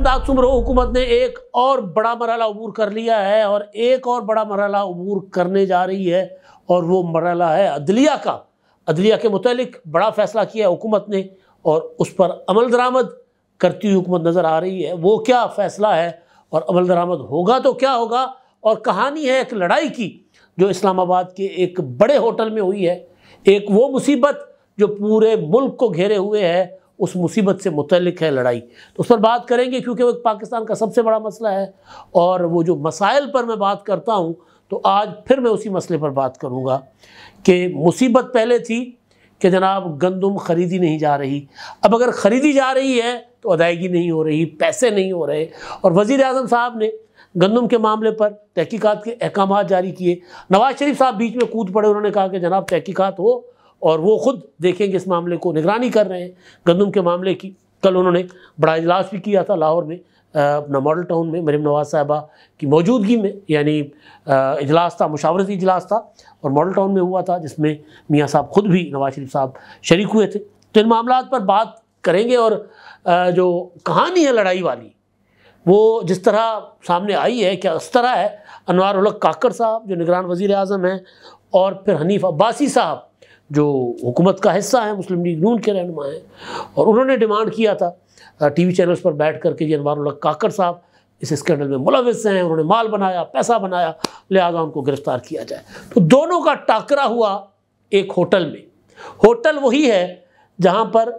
अंदाज सुमरो हुकूमत ने एक और बड़ा मरला अबूर कर लिया है और एक और बड़ा मरला अबूर करने जा रही है और वो मरला है अदलिया का अदलिया के मुतलिक बड़ा फैसला किया है हुकूमत ने और उस पर अमल दरामद करती हुई हुकूमत नज़र आ रही है वो क्या फ़ैसला है और अमल दरामद होगा तो क्या होगा और कहानी है एक लड़ाई की जो इस्लामाबाद के एक बड़े होटल में हुई है एक वो मुसीबत जो पूरे मुल्क को घेरे हुए है उस मुसीबत से मुतलक है लड़ाई तो उस पर बात करेंगे क्योंकि वो पाकिस्तान का सबसे बड़ा मसला है और वो जो मसाइल पर मैं बात करता हूँ तो आज फिर मैं उसी मसले पर बात करूँगा कि मुसीबत पहले थी कि जनाब गंदम ख़रीदी नहीं जा रही अब अगर ख़रीदी जा रही है तो अदायगी नहीं हो रही पैसे नहीं हो रहे और वज़ी अजम साहब ने गंदम के मामले पर तहकीकात के अहकाम जारी किए नवाज़ शरीफ साहब बीच में कूद पड़े उन्होंने कहा कि जनाब तहकीकात हो और वो खुद देखेंगे इस मामले को निगरानी कर रहे हैं गंदम के मामले की कल उन्होंने बड़ा इजलास भी किया था लाहौर में अपना मॉडल टाउन में मरीम नवाज साहबा की मौजूदगी में यानी इजलास था मुशावरती इजलास था और मॉडल टाउन में हुआ था जिसमें मियाँ साहब खुद भी नवाज शरीफ साहब शरीक हुए थे तो इन मामला पर बात करेंगे और जो कहानी है लड़ाई वाली वो जिस तरह सामने आई है क्या उस तरह है अनवार उलक काकर साहब जो निगरान वज़ी अजम हैं और फिर हनीफ अब्बासी साहब जो हुकूमत का हिस्सा है मुस्लिम लीग नून के रहनमा हैं और उन्होंने डिमांड किया था टी वी चैनल्स पर बैठ करके जी अनवर काकर साहब इस स्कैंडल में मुलविस हैं उन्होंने माल बनाया पैसा बनाया लिहाजा उनको गिरफ्तार किया जाए तो दोनों का टाकरा हुआ एक होटल में होटल वही है जहाँ पर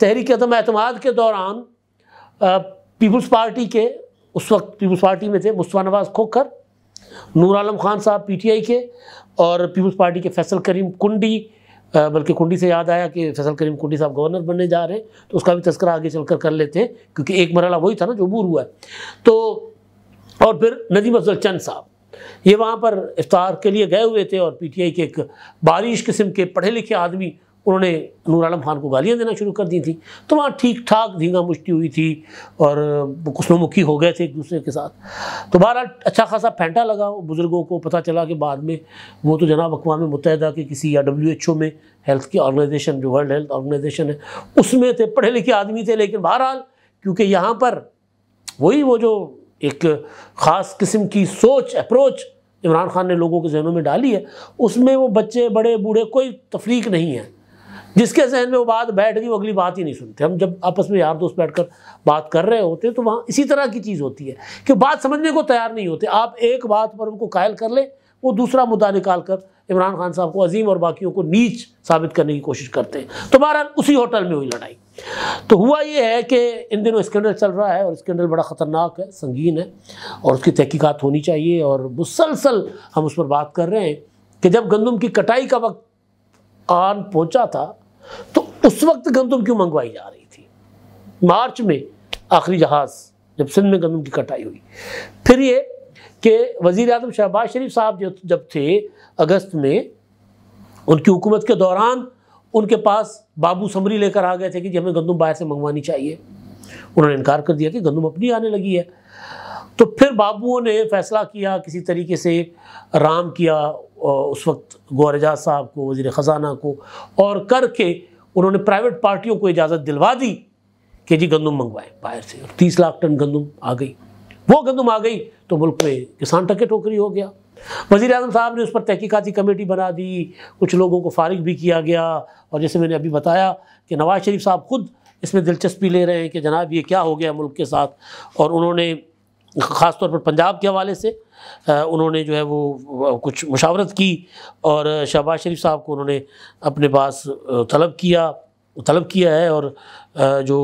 तहरीक अदम अतमाद के दौरान पीपल्स पार्टी के उस वक्त पीपल्स पार्टी में थे मुस्तफ़ा नवाज खोखर नूर आलम खान साहब पीटीआई के और पीपल्स पार्टी के फैसल करीम कुंडी बल्कि कुंडी से याद आया कि फैसल करीम कुंडी साहब गवर्नर बनने जा रहे हैं तो उसका भी तस्करा आगे चल कर, कर लेते हैं क्योंकि एक मरला वही था ना जो बूर हुआ है तो और फिर नदीम अफजल चंद साहब ये वहाँ पर इफ्तार के लिए गए हुए थे और पीटीआई के एक बारिश किस्म के पढ़े लिखे आदमी उन्होंने नूर आलम खान को गालियाँ देना शुरू कर दी थी तो वहाँ ठीक ठाक धींगा मुश्ती हुई थी और खुशनुमुखी हो गए थे एक दूसरे के साथ तो बहरहाल अच्छा खासा फेंटा लगा बुज़ुर्गों को पता चला कि बाद में वो तो जनाब अकवा मुतहदा के किसी या डब्ल्यू एच ओ में हेल्थ की ऑर्गेनाइजेशन जो वर्ल्ड हेल्थ ऑर्गेनाइजेशन है उसमें थे पढ़े लिखे आदमी थे लेकिन बहरहाल क्योंकि यहाँ पर वही वो जो एक ख़ास किस्म की सोच अप्रोच इमरान खान ने लोगों के जहनों में डाली है उसमें वो बच्चे बड़े बूढ़े कोई तफरीक नहीं है जिसके जहन में वो बात बैठ गई वो अगली बात ही नहीं सुनते हम जब आपस में यार दोस्त बैठकर बात कर रहे होते हैं तो वहाँ इसी तरह की चीज़ होती है कि बात समझने को तैयार नहीं होते आप एक बात पर उनको कायल कर लें वो दूसरा मुद्दा निकाल कर इमरान खान साहब को अजीम और बाकियों को नीच साबित करने की कोशिश करते हैं तो बहरहाल उसी होटल में हुई लड़ाई तो हुआ ये है कि इन दिनों स्कैंडल चल रहा है और स्कैंडल बड़ा ख़तरनाक है संगीन है और उसकी तहकीकत होनी चाहिए और मुसलसल हम उस पर बात कर रहे हैं कि जब गंदम की कटाई का वक्त आन पहुंचा था तो उस वक्त गंदम क्यों मंगवाई जा रही थी मार्च में आखिरी जहाज जब सिंध में गंदम की कटाई हुई फिर ये कि वजीर अजम शहबाज शरीफ साहब जो जब थे अगस्त में उनकी हुकूमत के दौरान उनके पास बाबू समरी लेकर आ गए थे कि जी हमें गंदम बाहर से मंगवानी चाहिए उन्होंने इनकार कर दिया कि गंदम अपनी आने लगी है तो फिर बाबुओं ने फैसला किया किसी तरीके से राम किया उस वक्त गोरजा साहब को वज़ी ख़जाना को और करके उन्होंने प्राइवेट पार्टियों को इजाज़त दिलवा दी कि जी गंदम मंगवाएं बाहर से तीस लाख टन गंदम आ गई वो गंदम आ गई तो मुल्क में किसान टके टोकरी हो गया वज़ी अजम साहब ने उस पर तहकीकती कमेटी बना दी कुछ लोगों को फारिग भी किया गया और जैसे मैंने अभी बताया कि नवाज़ शरीफ साहब खुद इसमें दिलचस्पी ले रहे हैं कि जनाब ये क्या हो गया मुल्क के साथ और उन्होंने ख़ास तौर पर पंजाब के हवाले से उन्होंने जो है वो कुछ मुशावरत की और शहबाज शरीफ साहब को उन्होंने अपने पास तलब किया तलब किया है और जो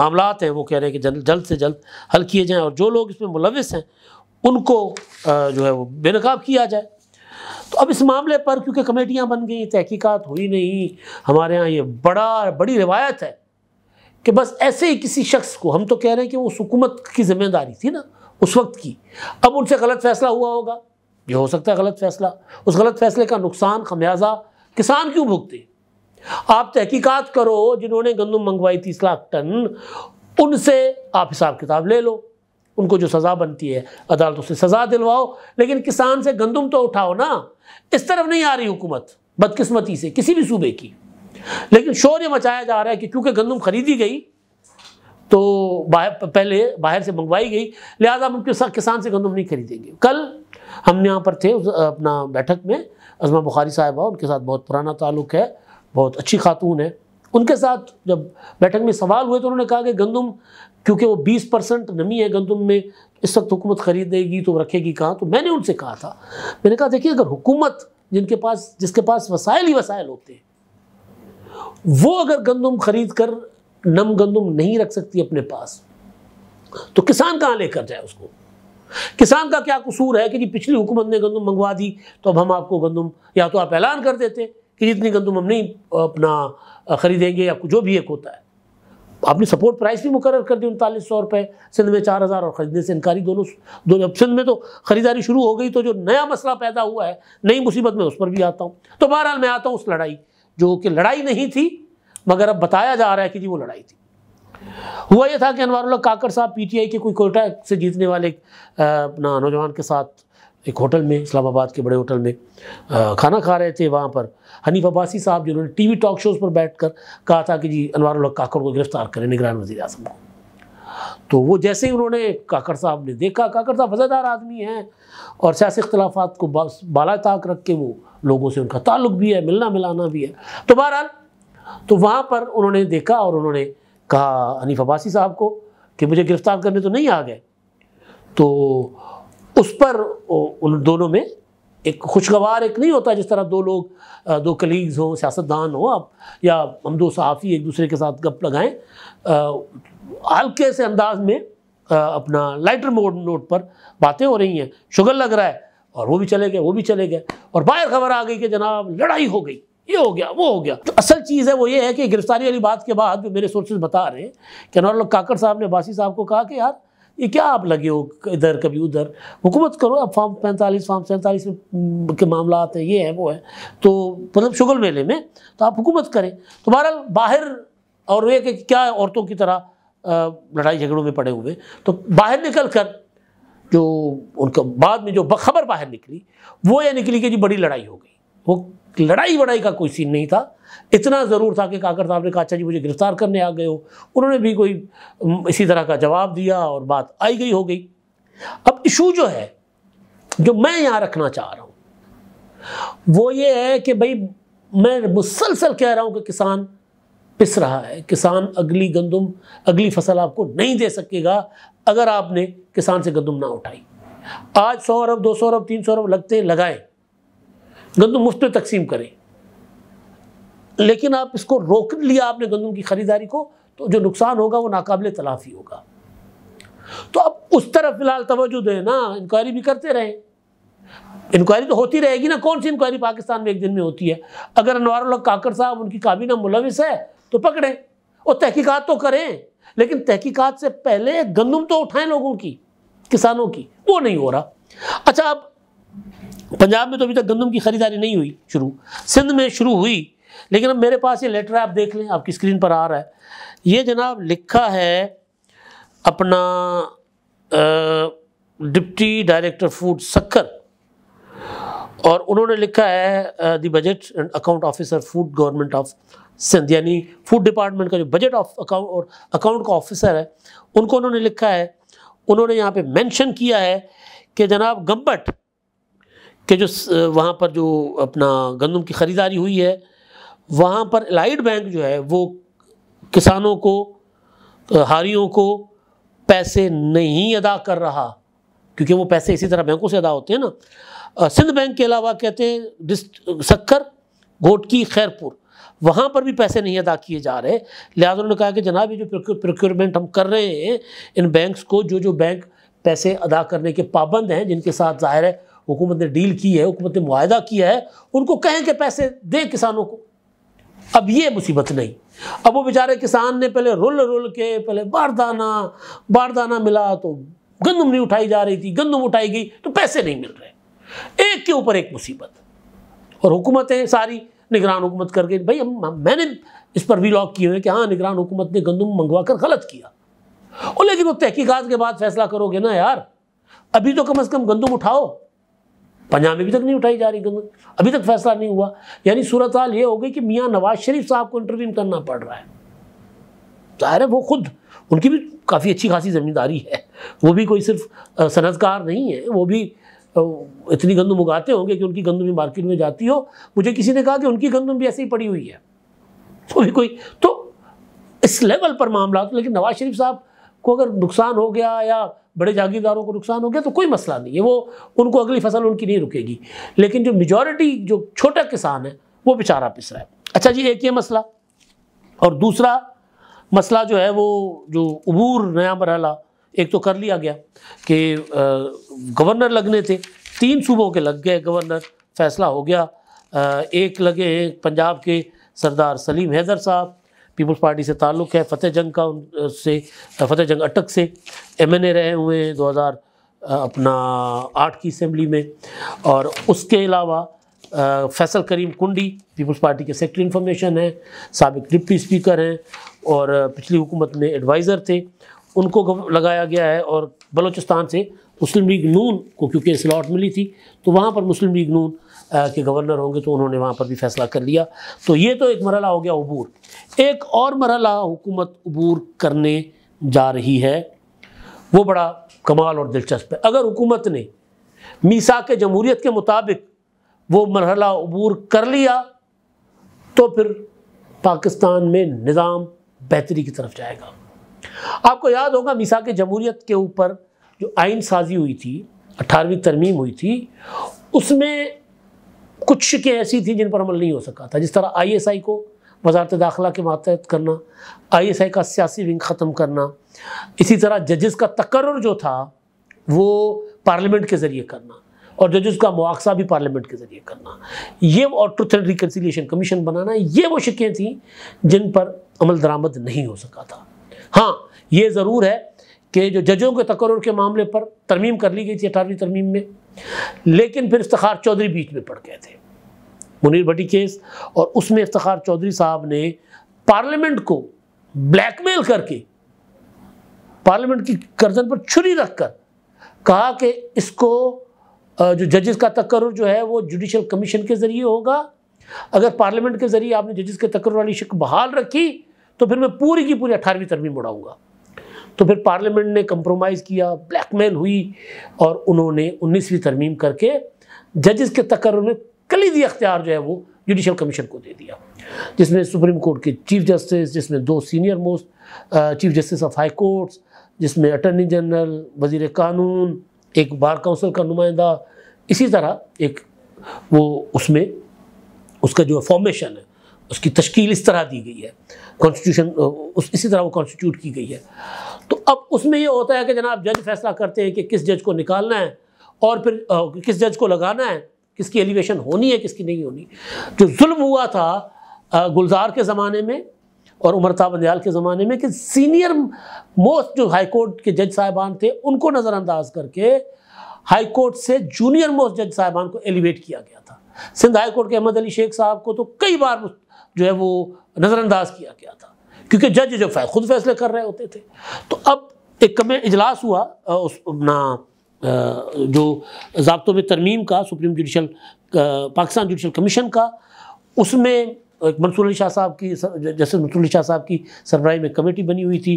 मामला हैं वो कह रहे हैं कि जल्द जल्द से जल्द हल किए जाएँ और जो लोग इसमें मुलविस हैं उनको जो है वो बेनकाब किया जाए तो अब इस मामले पर क्योंकि कमेटियाँ बन गई तहकीकात हुई नहीं हमारे यहाँ ये बड़ा बड़ी रिवायत है कि बस ऐसे ही किसी शख्स को हम तो कह रहे हैं कि वो हुकूमत की ज़िम्मेदारी थी ना उस वक्त की अब उनसे गलत फैसला हुआ होगा ये हो सकता है गलत फैसला उस गलत फैसले का नुकसान खमियाजा किसान क्यों भुगते आप तहकीकात करो जिन्होंने गंदम मंगवाई तीस लाख टन उनसे आप हिसाब किताब ले लो उनको जो सज़ा बनती है अदालतों से सज़ा दिलवाओ लेकिन किसान से गंदम तो उठाओ ना इस तरफ नहीं आ रही हुकूमत बदकिस्मती से किसी भी सूबे की लेकिन शोर ये मचाया जा रहा है कि क्योंकि गंदम खरीदी गई तो बाहर पहले बाहर से मंगवाई गई लिहाजा हम उनके किसान से गंदम नहीं खरीदेंगे कल हम यहाँ पर थे अपना बैठक में अजमा बुखारी साहिबा उनके साथ बहुत पुराना ताल्लुक़ है बहुत अच्छी खातून है उनके साथ जब बैठक में सवाल हुए तो उन्होंने कहा कि गंदम क्योंकि वो 20 परसेंट नमी है गंदम में इस वक्त हुकूमत खरीदेगी तो रखेगी कहाँ तो मैंने उनसे कहा था मैंने कहा देखिए अगर हुकूमत जिनके पास जिसके पास वसायल ही वसायल होते हैं वो अगर गंदम खरीद कर नम गंदुम नहीं रख सकती अपने पास तो किसान कहाँ लेकर जाए उसको किसान का क्या कसूर है कि जी पिछली हुकूमत ने गंदम मंगवा दी तो अब हम आपको गंदम या तो आप ऐलान कर देते कि जितनी गंदम हम नहीं अपना ख़रीदेंगे या जो भी एक होता है आपने सपोर्ट प्राइस भी मुकर कर दी उनतालीस सौ रुपये सिंध में चार हज़ार और ख़रीदने से इनकारी दोनों दोनों अब सिंध में तो ख़रीदारी शुरू हो गई तो जो नया मसला पैदा हुआ है नई मुसीबत में उस पर भी आता हूँ तो बहरहाल मैं आता हूँ उस लड़ाई जो कि लड़ाई नहीं थी मगर अब बताया जा रहा है कि जी वो लड़ाई थी हुआ ये था कि अनवर काकर साहब पीटीआई के कोई कोटा से जीतने वाले अपना नौजवान के साथ एक होटल में इस्लामाबाद के बड़े होटल में आ, खाना खा रहे थे वहाँ पर हनीफ अब्बासी साहब जिन्होंने टी वी टॉक शोज़ पर बैठ कर कहा था कि जी उल्ला काकड़ को गिरफ्तार करें निगरान वजी अजम को तो वो जैसे ही उन्होंने काकर साहब ने देखा काकर साहब वज़ादार आदमी हैं और सियासी इख्तलाफात को बाला ताक रख के वो लोगों से उनका ताल्लुक भी है मिलना मिलाना भी है तो बहरहाल तो वहाँ पर उन्होंने देखा और उन्होंने कहा हनीफ अब्बासी साहब को कि मुझे गिरफ़्तार करने तो नहीं आ गए तो उस पर उन दोनों में एक खुशगवार एक नहीं होता जिस तरह दो लोग दो कलीग्स हों सियासतदान हों आप या हम दो सहाफ़ी एक दूसरे के साथ गप लगाएं हल्के से अंदाज में आ, अपना लाइटर मोड नोट पर बातें हो रही हैं शुगर लग रहा है और वो भी चले गए वो भी चले गए और बाहर खबर आ गई कि जनाब लड़ाई हो गई ये हो गया वो हो गया तो असल चीज़ है वो ये है कि गिरफ्तारी वाली बात के बाद जो मेरे सोर्सेज बता रहे हैं कैनोल काकड़ साहब ने बासी साहब को कहा कि यार ये क्या आप लगे हो इधर कभी उधर हुकूमत करो अब फॉर्म पैंतालीस फॉर्म सैंतालीस के मामला आते हैं ये है वो है तो मतलब शुगल मेले में तो आप हुकूमत करें तो बहरहाल बाहर और ये कि क्या औरतों की तरह लड़ाई झगड़ों में पड़े हुए तो बाहर निकल कर जो उनका बाद में जो खबर बाहर निकली वो ये निकली कि जी बड़ी लड़ाई हो गई वो लड़ाई वड़ाई का कोई सीन नहीं था इतना ज़रूर था कि काकर साहब ने कहा अच्छा जी मुझे गिरफ़्तार करने आ गए हो उन्होंने भी कोई इसी तरह का जवाब दिया और बात आई गई हो गई अब इशू जो है जो मैं यहाँ रखना चाह रहा हूँ वो ये है कि भाई मैं मुसलसल कह रहा हूँ कि किसान पिस रहा है किसान अगली गंदम अगली फसल आपको नहीं दे सकेगा अगर आपने किसान से गंदम ना उठाई आज सौ अरब दो सौ अरब तीन सौ अरब लगते लगाए गंदम मुफ्त में तकसीम करें लेकिन आप इसको रोक लिया आपने गंदम की ख़रीदारी को तो जो नुकसान होगा वो नाकबिल तलाफ़ी होगा तो अब उस तरफ फिलहाल तवज्जो दें ना इंक्वायरी भी करते रहें इंक्वायरी तो होती रहेगी ना कौन सी इंक्वायरी पाकिस्तान में एक दिन में होती है अगर अनवारुल्ला काकर साहब उनकी काबीना मुलविस है तो पकड़ें और तहकीकात तो करें लेकिन तहकीकात से पहले गंदम तो उठाएं लोगों की किसानों की वो नहीं हो रहा अच्छा अब पंजाब में तो अभी तक गंदम की खरीदारी नहीं हुई शुरू सिंध में शुरू हुई लेकिन अब मेरे पास ये लेटर है आप देख लें आपकी स्क्रीन पर आ रहा है ये जनाब लिखा है अपना डिप्टी डायरेक्टर फूड सक्कर और उन्होंने लिखा है the budget and account officer food government of Sindh यानी फूड डिपार्टमेंट का जो बजट ऑफ अकाउंट और अकाउंट का ऑफिसर है उनको उन्होंने लिखा है उन्होंने यहाँ पे मेंशन किया है कि जनाब गम्बट कि जो वहाँ पर जो अपना गंदम की ख़रीदारी हुई है वहाँ पर लाइट बैंक जो है वो किसानों को हारियों को पैसे नहीं अदा कर रहा क्योंकि वो पैसे इसी तरह बैंकों से अदा होते हैं ना सिंध बैंक के अलावा कहते हैं डिस्ट सक्कर घोटकी खैरपुर वहाँ पर भी पैसे नहीं अदा किए जा रहे लिहाजा उन्होंने कहा कि जनाब ये जो प्रोक्योरमेंट हम कर रहे हैं इन बैंक्स को जो जो बैंक पैसे अदा करने के पाबंद हैं जिनके साथ ज़ाहिर है हुकूमत ने डील की है हुकूमत ने माहा किया है उनको कहें कि पैसे दें किसानों को अब ये मुसीबत नहीं अब वो बेचारे किसान ने पहले रुल रुल के पहले बारदाना बारदाना मिला तो गंदम नहीं उठाई जा रही थी गंदम उठाई गई तो पैसे नहीं मिल रहे एक के ऊपर एक मुसीबत और हुकूमतें सारी निगरान हुकूमत करके भाई हम मैंने इस पर भी लॉक किए हुए कि हाँ निगरान हुकूमत ने गंदम मंगवा कर गलत किया और लेकिन वो तहकीकत के बाद फैसला करोगे ना यार अभी तो कम अज़ कम गंदम उठाओ पंजाब में अभी तक नहीं उठाई जा रही गंद अभी तक फैसला नहीं हुआ यानी सूरत हाल ये हो गई कि मियाँ नवाज शरीफ साहब को इंटरव्यू करना पड़ रहा है जाहिर है वो खुद उनकी भी काफ़ी अच्छी खासी ज़मींदारी है वो भी कोई सिर्फ सनतकार नहीं है वो भी इतनी गंदम उगाते होंगे कि उनकी गंदम भी मार्केट में जाती हो मुझे किसी ने कहा कि उनकी गंदम भी ऐसे ही पड़ी हुई है तो भी कोई तो इस लेवल पर मामला लेकिन नवाज शरीफ साहब को अगर नुकसान हो गया या बड़े जागीरदारों को नुकसान हो गया तो कोई मसला नहीं है वो उनको अगली फसल उनकी नहीं रुकेगी लेकिन जो मेजॉरिटी जो छोटा किसान है वो बेचारा पिस रहा है अच्छा जी एक ये मसला और दूसरा मसला जो है वो जो अबूर नया मरहला एक तो कर लिया गया कि गवर्नर लगने थे तीन सूबों के लग गए गवर्नर फैसला हो गया आ, एक लगे हैं पंजाब के सरदार सलीम हैदर साहब पीपल्स पार्टी से ताल्लुक़ है फ़तेह जंग का उन से फ़तेह जंग अटक से एम एन ए रहे हुए हैं दो हज़ार अपना आठ की असम्बली में और उसके अलावा फैसल करीम कुंडी पीपल्स पार्टी के सेक्रेटरी इन्फॉर्मेशन हैं सबक डिप्टी स्पीकर हैं और पिछली हुकूमत में एडवाइज़र थे उनको लगाया गया है और बलूचिस्तान से मुस्लिम लीग नून को क्योंकि स्लॉट मिली थी तो वहाँ पर मुस्लिम लीग नून के गवर्नर होंगे तो उन्होंने वहाँ पर भी फैसला कर लिया तो ये तो एक मरला हो गया अबूर एक और मरला हुकूमत अबूर करने जा रही है वो बड़ा कमाल और दिलचस्प है अगर हुकूमत ने मीसा के जमहूरीत के मुताबिक वो मरहला अबूर कर लिया तो फिर पाकिस्तान में निज़ाम बेहतरी की तरफ जाएगा आपको याद होगा मिसा के जमहूरीत के ऊपर जो आइन साजी हुई थी अट्ठारहवीं तरमीम हुई थी उसमें कुछ के ऐसी थी जिन पर अमल नहीं हो सका था जिस तरह आईएसआई को वजारत दाखिला के मातहत करना आईएसआई का सियासी विंग ख़त्म करना इसी तरह जजेस का तकर्र जो था वो पार्लियामेंट के ज़रिए करना और जजेस का मुआवजा भी पार्लियामेंट के ज़रिए करना ये और ट्रुथ एंड रिकन्सिलेशन कमीशन बनाना ये वो शिकें थीं जिन पर अमल दरामद नहीं हो सका था हाँ ये ज़रूर है कि जो जजों के तकर के मामले पर तरमीम कर ली गई थी अठारहवीं तरमीम में लेकिन फिर इफ्तार चौधरी बीच में पड़ गए थे मुनीर भट्टी केस और उसमें इफ्तार चौधरी साहब ने पार्लियामेंट को ब्लैकमेल करके पार्लियामेंट की गर्दन पर छुरी रखकर कहा कि इसको जो जजेस का तकर जो है वो जुडिशल कमीशन के ज़रिए होगा अगर पार्लियामेंट के ज़रिए आपने जजेस के तकर वाली शिक बहाल रखी तो फिर मैं पूरी की पूरी अठारहवीं तरमीम उड़ाऊँगा तो फिर पार्लियामेंट ने कंप्रोमाइज़ किया ब्लैकमेल हुई और उन्होंने उन्नीसवीं तरमीम करके जजेस के तकर में कलीदी अख्तियार जो है वो जुडिशल कमीशन को दे दिया जिसमें सुप्रीम कोर्ट के चीफ जस्टिस जिसमें दो senior most chief justice of high courts जिसमें अटर्नी जनरल वजीर कानून एक बार काउंसिल का नुमाइंदा इसी तरह एक वो उसमें उसका जो फॉर्मेशन है उसकी तश्कील इस तरह दी गई है कॉन्स्टिट्यूशन उस इसी तरह वो कॉन्स्टिट्यूट की गई है तो अब उसमें ये होता है कि जनाब जज फैसला करते हैं कि किस जज को निकालना है और फिर आ, किस जज को लगाना है किसकी एलिवेशन होनी है किसकी नहीं होनी जो जुल्म हुआ था गुलजार के ज़माने में और उमरता बंदयाल के ज़माने में कि सीनियर मोस्ट जो हाई कोर्ट के जज साहिबान थे उनको नज़रअंदाज करके हाई कोर्ट से जूनियर मोस्ट जज साहिबान को एलिवेट किया गया था सिंध हाई कोर्ट के अहमद अली शेख साहब को तो कई बार जो है वो नज़रअंदाज किया गया था क्योंकि जज जो फै, खुद फैसले कर रहे होते थे तो अब एक कम इजलास हुआ उस अपना जो जबतों में तरमीम का supreme judicial Pakistan judicial commission का उसमें मंसूर शाह साहब की जस्टिस मंसूर शाह साहब की सरबराही में कमेटी बनी हुई थी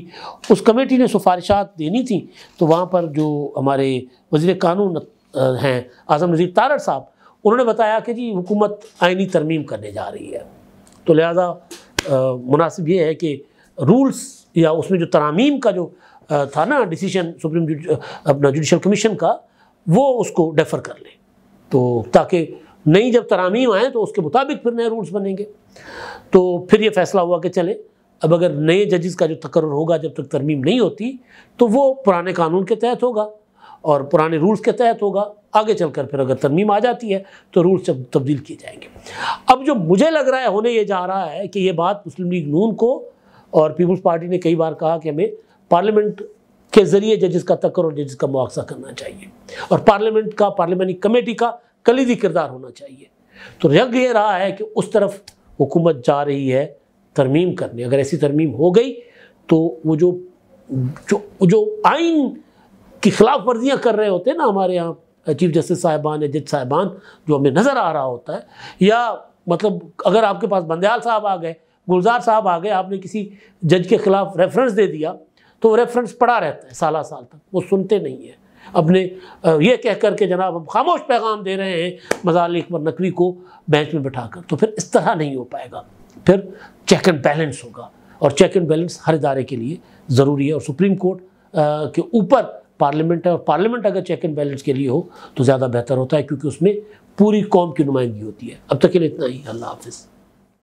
उस कमेटी ने सिफारिशात देनी थी तो वहाँ पर जो हमारे वजीर कानून हैं आज़म नज़ीर तारड़ साहब उन्होंने बताया कि जी हुकूमत आइनी तरमीम करने जा रही है तो लिहाजा मुनासिब ये है कि रूल्स या उसमें जो तरामीम का जो था ना डिसीजन सुप्रीम जुड़, अपना जुडिशल कमीशन का वो उसको डेफर कर ले तो ताकि नई जब तरामीम आए तो उसके मुताबिक फिर नए रूल्स बनेंगे तो फिर ये फैसला हुआ कि चले अब अगर नए जजेस का जो तकर होगा जब तक तरमीम नहीं होती तो वो पुराने कानून के तहत होगा और पुराने रूल्स के तहत होगा आगे चलकर फिर अगर तरमीम आ जाती है तो रूल्स जब तब्दील किए जाएंगे अब जो मुझे लग रहा है होने ये जा रहा है कि ये बात मुस्लिम लीग नून को और पीपल्स पार्टी ने कई बार कहा कि हमें पार्लियामेंट के ज़रिए जजिस का तकर और जजिस का मुआवजा करना चाहिए और पार्लियामेंट का पार्लियामानी कमेटी का कलीदी किरदार होना चाहिए तो रंग ये रहा है कि उस तरफ हुकूमत जा रही है तरमीम करने अगर ऐसी तरमीम हो गई तो वो जो जो जो आइन की खिलाफ वर्जियाँ कर रहे होते हैं ना हमारे यहाँ चीफ जस्टिस साहिबान या जज साहिबान जो हमें नज़र आ रहा होता है या मतलब अगर आपके पास बंदयाल साहब आ गए गुलजार साहब आ गए आपने किसी जज के खिलाफ रेफरेंस दे दिया तो वो रेफरेंस पड़ा रहता है साल साल तक वो सुनते नहीं है अपने ये कह कर के जनाब हम खामोश पैगाम दे रहे हैं मजाल अकबर नकवी को बेंच में बैठा कर तो फिर इस तरह नहीं हो पाएगा फिर चेक एंड बैलेंस होगा और चेक एंड बैलेंस हर इदारे के लिए ज़रूरी है और सुप्रीम कोर्ट के ऊपर पार्लियामेंट है और पार्लियामेंट अगर चेक एंड बैलेंस के लिए हो तो ज़्यादा बेहतर होता है क्योंकि उसमें पूरी कौम की नुमाइंदगी होती है अब तक के लिए इतना ही अल्लाह हाफिज़